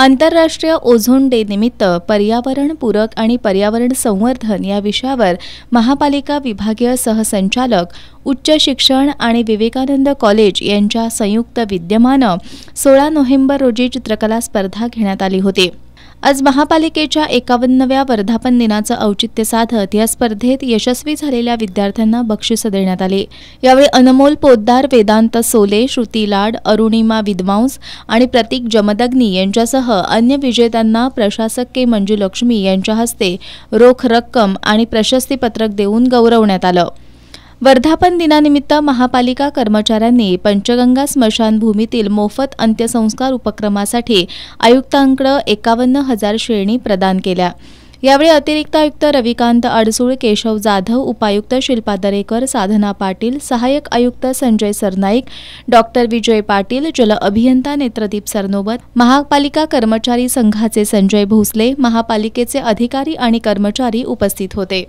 आंतरराष्ट्रीय ozone day निमित्त पूरक आणि पर्यावरण संवर्धन या विषयावर महापालिका विभागीय सहसंचालक उच्च शिक्षण आणि विवेकानंद कॉलेज यांच्या संयुक्त विद्यमानं सोळा नोव्हेंबर रोजी चित्रकला स्पर्धा घेण्यात आली होती आज महापालिकेच्या एकावन्नव्या वर्धापन दिनाचं औचित्य साधत या स्पर्धेत यशस्वी झालेल्या विद्यार्थ्यांना बक्षिसं देण्यात आले यावेळी अनमोल पोद्दार वेदांत सोले श्रुती लाड अरुणिमा विद्वांस आणि प्रतीक जमदग्नी यांच्यासह अन्य विजेत्यांना प्रशासक के मंजुलक्ष्मी यांच्या हस्ते रोख रक्कम आणि प्रशस्तीपत्रक देऊन गौरवण्यात आलं वर्धापन दिनानिमित्त महापालिका कर्मचाऱ्यांनी पंचगंगा स्मशानभूमीतील मोफत अंत्यसंस्कार उपक्रमासाठी आयुक्तांकडे एकावन्न हजार श्रेणी प्रदान केल्या यावेळी अतिरिक्त आयुक्त रविकांत अडसूळ केशव जाधव उपायुक्त शिल्पा दरेकर साधना पाटील सहाय्यक आयुक्त संजय सरनाईक डॉक्टर विजय पाटील जल अभियंता नेत्रदीप सरनोबत महापालिका कर्मचारी संघाचे संजय भोसले महापालिकेचे अधिकारी आणि कर्मचारी उपस्थित होते